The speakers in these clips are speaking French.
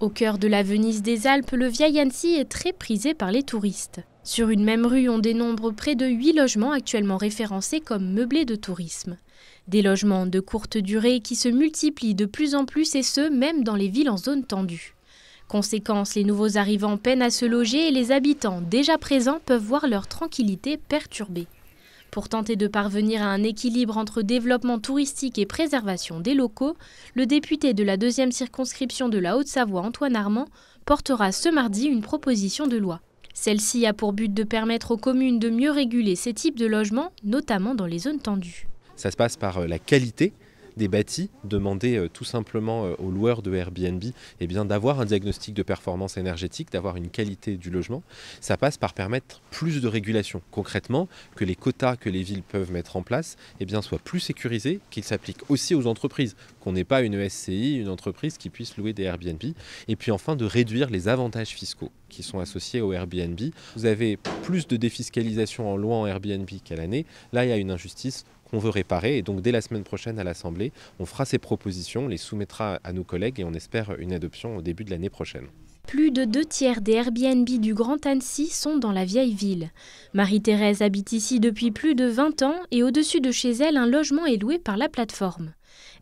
Au cœur de la Venise des Alpes, le vieil Annecy est très prisé par les touristes. Sur une même rue, on dénombre près de 8 logements actuellement référencés comme meublés de tourisme. Des logements de courte durée qui se multiplient de plus en plus et ce, même dans les villes en zone tendue. Conséquence, les nouveaux arrivants peinent à se loger et les habitants déjà présents peuvent voir leur tranquillité perturbée. Pour tenter de parvenir à un équilibre entre développement touristique et préservation des locaux, le député de la deuxième circonscription de la Haute-Savoie, Antoine Armand, portera ce mardi une proposition de loi. Celle-ci a pour but de permettre aux communes de mieux réguler ces types de logements, notamment dans les zones tendues. Ça se passe par euh, la qualité des bâtis, demander euh, tout simplement euh, aux loueurs de Airbnb et eh bien d'avoir un diagnostic de performance énergétique, d'avoir une qualité du logement. Ça passe par permettre plus de régulation. Concrètement, que les quotas que les villes peuvent mettre en place et eh bien, soient plus sécurisés, qu'ils s'appliquent aussi aux entreprises, qu'on n'ait pas une e SCI, une entreprise qui puisse louer des Airbnb. Et puis enfin, de réduire les avantages fiscaux qui sont associés au Airbnb. Vous avez plus de défiscalisation en louant Airbnb qu'à l'année. Là, il y a une injustice on veut réparer. Et donc dès la semaine prochaine à l'Assemblée, on fera ces propositions, les soumettra à nos collègues et on espère une adoption au début de l'année prochaine. Plus de deux tiers des Airbnb du Grand Annecy sont dans la vieille ville. Marie-Thérèse habite ici depuis plus de 20 ans et au-dessus de chez elle, un logement est loué par la plateforme.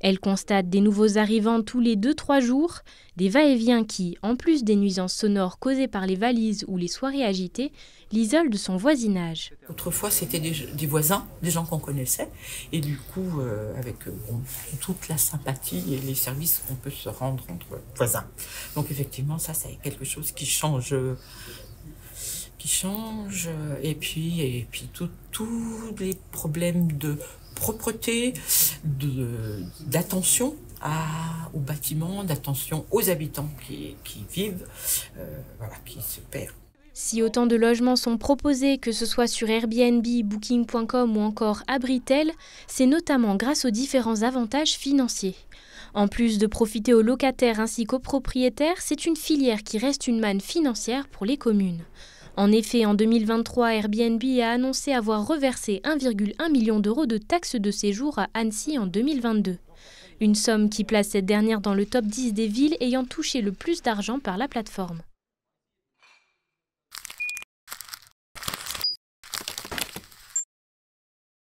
Elle constate des nouveaux arrivants tous les 2-3 jours, des va-et-vient qui, en plus des nuisances sonores causées par les valises ou les soirées agitées, l'isolent de son voisinage. Autrefois, c'était des, voisins, des gens qu'on connaissait, et du coup, euh, avec euh, toute la sympathie et les services qu'on peut se rendre entre voisins. Donc effectivement, ça, c'est quelque chose qui change. qui change et puis et puis tous les problèmes de propreté, d'attention au bâtiment, d'attention aux habitants qui, vivent, euh, qui se perdent. Si autant de logements sont proposés, que ce soit sur Airbnb, Booking.com ou encore Abritel, c'est notamment grâce aux différents avantages financiers. En plus de profiter aux locataires ainsi qu'aux propriétaires, c'est une filière qui reste une manne financière pour les communes. En effet, en 2023, Airbnb a annoncé avoir reversé 1,1 million d'euros de taxes de séjour à Annecy en 2022. Une somme qui place cette dernière dans le top 10 des villes ayant touché le plus d'argent par la plateforme.